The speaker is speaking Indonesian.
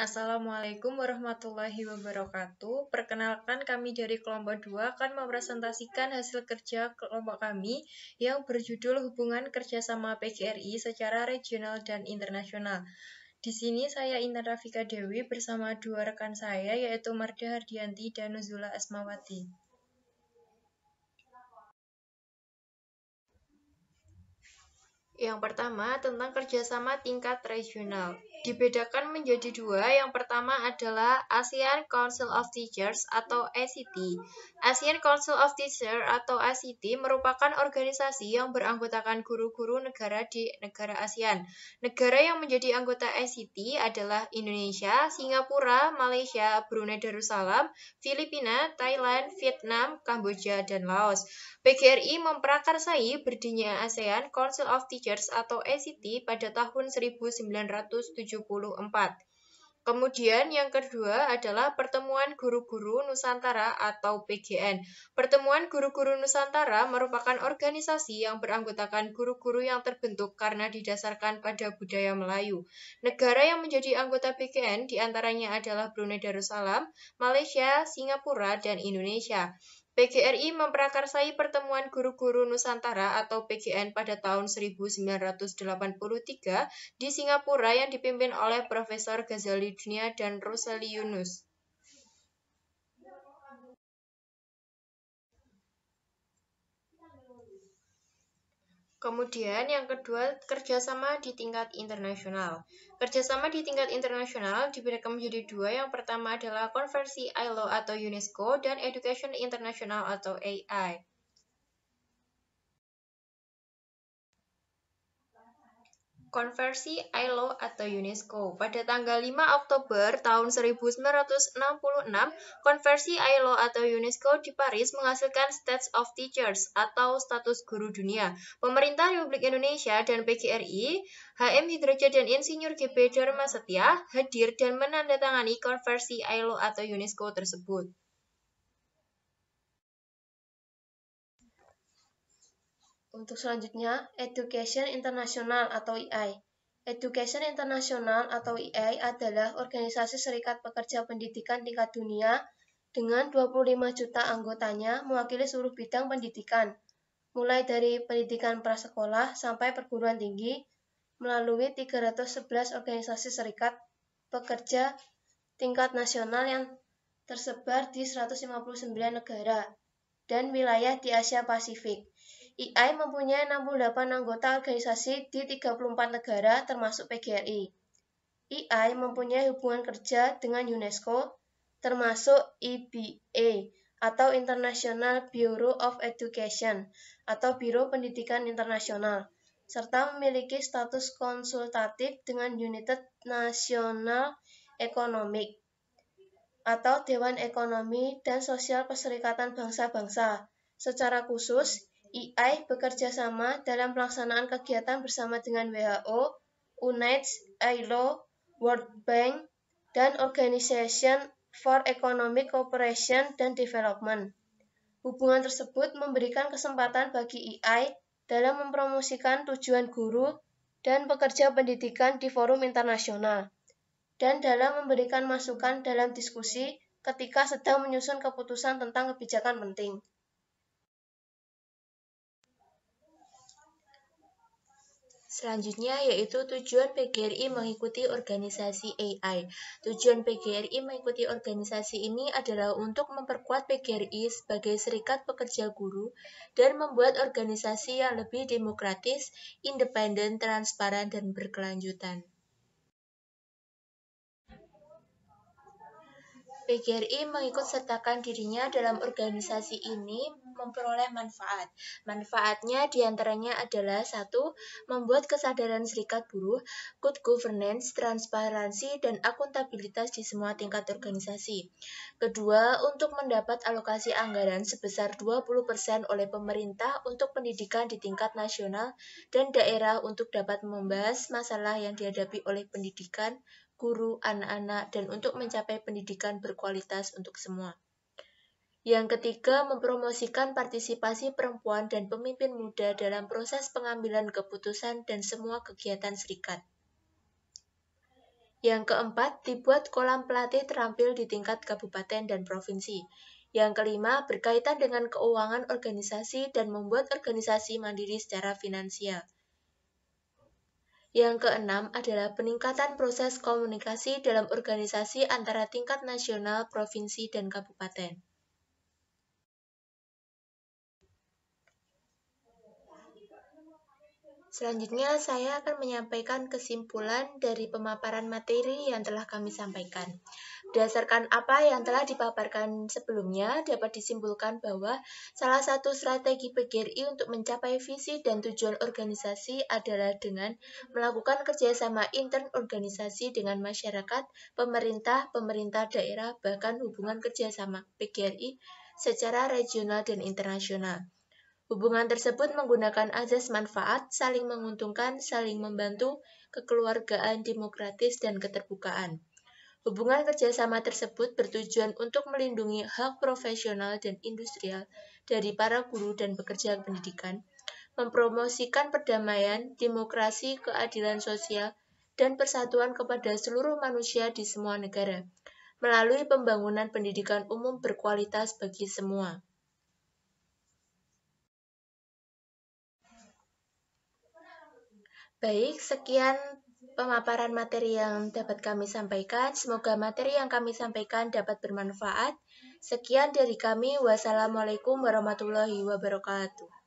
Assalamualaikum warahmatullahi wabarakatuh. Perkenalkan kami dari kelompok 2 akan mempresentasikan hasil kerja kelompok kami yang berjudul Hubungan Kerjasama PGRI secara regional dan internasional. Di sini saya Intan Rafika Dewi bersama dua rekan saya yaitu Marda Hardianti dan Nuzula Asmawati. Yang pertama tentang kerjasama tingkat regional dibedakan menjadi dua. Yang pertama adalah ASEAN Council of Teachers atau ACT. ASEAN Council of Teachers atau ACT merupakan organisasi yang beranggotakan guru-guru negara di negara ASEAN. Negara yang menjadi anggota ACT adalah Indonesia, Singapura, Malaysia, Brunei Darussalam, Filipina, Thailand, Vietnam, Kamboja, dan Laos. PGRI memprakarsai berdirinya ASEAN Council of Teachers atau ACT pada tahun 1970 Kemudian yang kedua adalah Pertemuan Guru-Guru Nusantara atau PGN. Pertemuan Guru-Guru Nusantara merupakan organisasi yang beranggotakan guru-guru yang terbentuk karena didasarkan pada budaya Melayu. Negara yang menjadi anggota PGN diantaranya adalah Brunei Darussalam, Malaysia, Singapura, dan Indonesia. PGRI memprakarsai Pertemuan Guru-Guru Nusantara atau PGN pada tahun 1983 di Singapura yang dipimpin oleh Profesor Ghazali Dunia dan Rosali Yunus. Kemudian yang kedua, kerjasama di tingkat internasional. Kerjasama di tingkat internasional dibedakan menjadi dua. Yang pertama adalah konversi ILO atau UNESCO dan Education International atau AI. Konversi ILO atau UNESCO. Pada tanggal 5 Oktober tahun 1966, konversi ILO atau UNESCO di Paris menghasilkan States of Teachers atau status guru dunia. Pemerintah Republik Indonesia dan PGRI, HM Hidroja dan Insinyur GB Dharma Setia hadir dan menandatangani konversi ILO atau UNESCO tersebut. Untuk selanjutnya, Education International atau EI. Education International atau EI adalah organisasi serikat pekerja pendidikan tingkat dunia dengan 25 juta anggotanya mewakili seluruh bidang pendidikan, mulai dari pendidikan prasekolah sampai perguruan tinggi, melalui 311 organisasi serikat pekerja tingkat nasional yang tersebar di 159 negara dan wilayah di Asia Pasifik. IAI mempunyai 68 anggota organisasi di 34 negara termasuk PGRI. IAI mempunyai hubungan kerja dengan UNESCO termasuk IBA atau International Bureau of Education atau Biro Pendidikan Internasional serta memiliki status konsultatif dengan United National Economic atau Dewan Ekonomi dan Sosial Perserikatan Bangsa-Bangsa secara khusus EI bekerja sama dalam pelaksanaan kegiatan bersama dengan WHO, UNAIDS, e ILO, World Bank, dan Organization for Economic Cooperation and Development. Hubungan tersebut memberikan kesempatan bagi EI dalam mempromosikan tujuan guru dan pekerja pendidikan di forum internasional, dan dalam memberikan masukan dalam diskusi ketika sedang menyusun keputusan tentang kebijakan penting. Selanjutnya yaitu tujuan PGRI mengikuti organisasi AI. Tujuan PGRI mengikuti organisasi ini adalah untuk memperkuat PGRI sebagai serikat pekerja guru dan membuat organisasi yang lebih demokratis, independen, transparan, dan berkelanjutan. PGRI mengikut sertakan dirinya dalam organisasi ini memperoleh manfaat. Manfaatnya diantaranya adalah satu, membuat kesadaran serikat buruh, good governance, transparansi, dan akuntabilitas di semua tingkat organisasi. Kedua, untuk mendapat alokasi anggaran sebesar 20% oleh pemerintah untuk pendidikan di tingkat nasional dan daerah untuk dapat membahas masalah yang dihadapi oleh pendidikan, guru, anak-anak, dan untuk mencapai pendidikan berkualitas untuk semua. Yang ketiga, mempromosikan partisipasi perempuan dan pemimpin muda dalam proses pengambilan keputusan dan semua kegiatan serikat. Yang keempat, dibuat kolam pelatih terampil di tingkat kabupaten dan provinsi. Yang kelima, berkaitan dengan keuangan organisasi dan membuat organisasi mandiri secara finansial. Yang keenam adalah peningkatan proses komunikasi dalam organisasi antara tingkat nasional, provinsi, dan kabupaten. Selanjutnya, saya akan menyampaikan kesimpulan dari pemaparan materi yang telah kami sampaikan. Berdasarkan apa yang telah dipaparkan sebelumnya, dapat disimpulkan bahwa salah satu strategi PGRI untuk mencapai visi dan tujuan organisasi adalah dengan melakukan kerjasama intern organisasi dengan masyarakat, pemerintah, pemerintah daerah, bahkan hubungan kerjasama PGRI secara regional dan internasional. Hubungan tersebut menggunakan azas manfaat, saling menguntungkan, saling membantu, kekeluargaan demokratis, dan keterbukaan. Hubungan kerjasama tersebut bertujuan untuk melindungi hak profesional dan industrial dari para guru dan pekerja pendidikan, mempromosikan perdamaian, demokrasi, keadilan sosial, dan persatuan kepada seluruh manusia di semua negara melalui pembangunan pendidikan umum berkualitas bagi semua. Baik, sekian pemaparan materi yang dapat kami sampaikan. Semoga materi yang kami sampaikan dapat bermanfaat. Sekian dari kami. Wassalamualaikum warahmatullahi wabarakatuh.